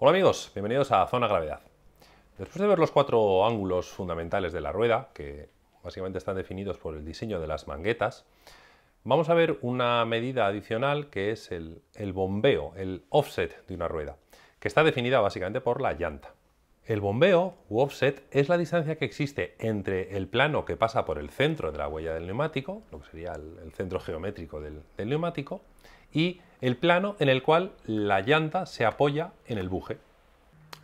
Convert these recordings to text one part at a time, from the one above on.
Hola amigos, bienvenidos a Zona Gravedad. Después de ver los cuatro ángulos fundamentales de la rueda, que básicamente están definidos por el diseño de las manguetas, vamos a ver una medida adicional que es el, el bombeo, el offset de una rueda, que está definida básicamente por la llanta. El bombeo u offset es la distancia que existe entre el plano que pasa por el centro de la huella del neumático, lo que sería el, centro geométrico del, neumático, y el plano en el cual la llanta se apoya en el buje.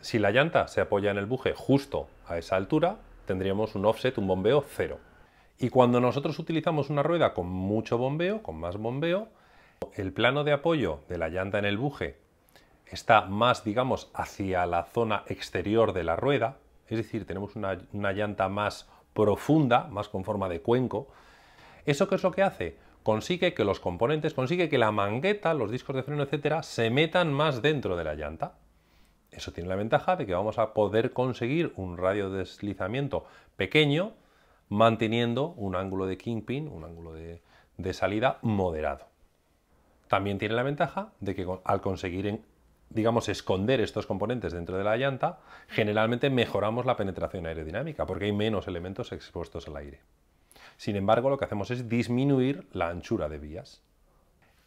Si la llanta se apoya en el buje justo a esa altura, tendríamos un offset, un bombeo cero. Y cuando nosotros utilizamos una rueda con mucho bombeo, con más bombeo, el plano de apoyo de la llanta en el buje está más, digamos, hacia la zona exterior de la rueda, es decir, tenemos una, llanta más profunda, más con forma de cuenco. ¿Eso qué es lo que hace? Consigue que los componentes, consigue que la mangueta, los discos de freno, etcétera, se metan más dentro de la llanta. Eso tiene la ventaja de que vamos a poder conseguir un radio de deslizamiento pequeño manteniendo un ángulo de kingpin, un ángulo de, de salida moderado. También tiene la ventaja de que al conseguir en digamos, esconder estos componentes dentro de la llanta, generalmente mejoramos la penetración aerodinámica porque hay menos elementos expuestos al aire. Sin embargo, lo que hacemos es disminuir la anchura de vías.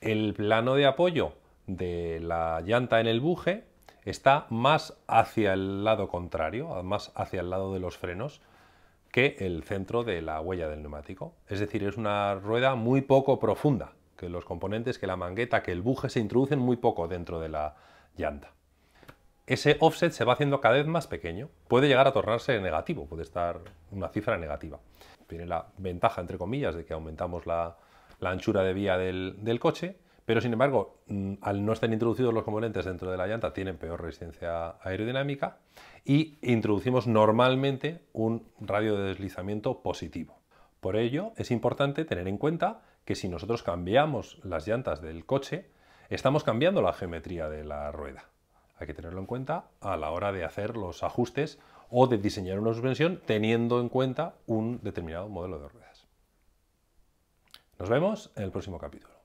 El plano de apoyo de la llanta en el buje está más hacia el lado contrario, más hacia el lado de los frenos, que el centro de la huella del neumático. Es decir, es una rueda muy poco profunda, que los componentes, que la mangueta, que el buje se introducen muy poco dentro de la, llanta. Ese offset se va haciendo cada vez más pequeño. Puede llegar a tornarse negativo, puede estar una cifra negativa. Tiene la ventaja, entre comillas, de que aumentamos la, anchura de vía del, del coche, pero sin embargo, mm, al no estar introducidos los componentes dentro de la llanta, tienen peor resistencia aerodinámica y introducimos normalmente un radio de deslizamiento positivo. Por ello, es importante tener en cuenta que si nosotros cambiamos las llantas del coche, Estamos cambiando la geometría de la rueda. Hay que tenerlo en cuenta a la hora de hacer los ajustes o de diseñar una suspensión teniendo en cuenta un determinado modelo de ruedas. Nos vemos en el próximo capítulo.